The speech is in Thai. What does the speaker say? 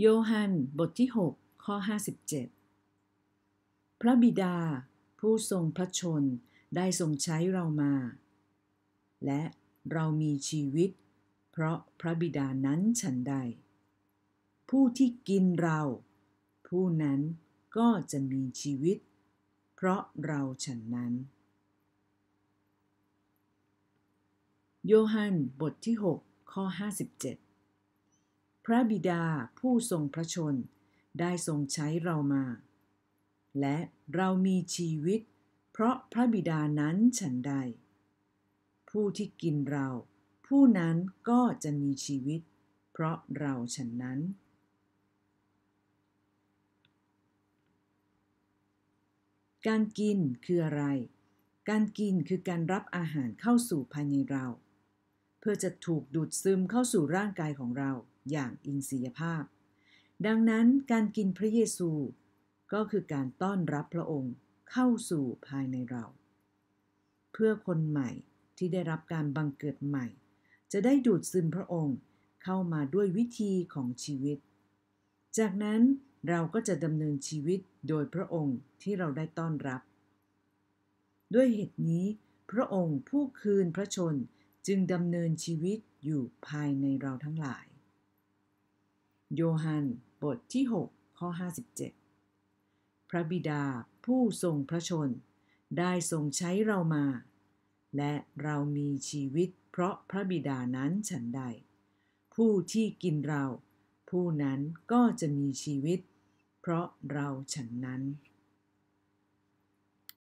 โยฮันบทที่6ข้อ57 พระบิดาผู้ทรงพระชนได้ทรงใช้เรามา และเรามีชีวิต เพราะพระบิดานั้นฉันใด ผู้ที่กินเรา ผู้นั้นก็จะมีชีวิต เพราะเราฉันนั้น โยฮันบทที่ 6 ข้อ 57พระบิดาผู้ทรงพระชนได้ทรงใช้เรามา และเรามีชีวิต เพราะพระบิดานั้นฉันใด ผู้ที่กินเราผู้นั้นก็จะมีชีวิต เพราะเราฉันนั้น การกินคืออะไร การกินคือการรับอาหารเข้าสู่ภายในเรา เพื่อจะถูกดูดซึมเข้าสู่ร่างกายของเราอย่างอินทรียภาพ ดังนั้นการกินพระเยซูก็คือการต้อนรับพระองค์เข้าสู่ภายในเรา เพื่อคนใหม่ที่ได้รับการบังเกิดใหม่ จะได้ดูดซึมพระองค์เข้ามาด้วยวิธีของชีวิต จากนั้นเราก็จะดำเนินชีวิตโดยพระองค์ที่เราได้ต้อนรับ ด้วยเหตุนี้พระองค์ผู้คืนพระชนจึงดำเนินชีวิตอยู่ภายในเราทั้งหลายโยฮัน บทที่ 6ข้อ57 พระบิดาผู้ทรงพระชนได้ทรงใช้เรามา และเรามีชีวิตเพราะพระบิดานั้นฉันใด ผู้ที่กินเรา ผู้นั้นก็จะมีชีวิตเพราะเราฉันนั้น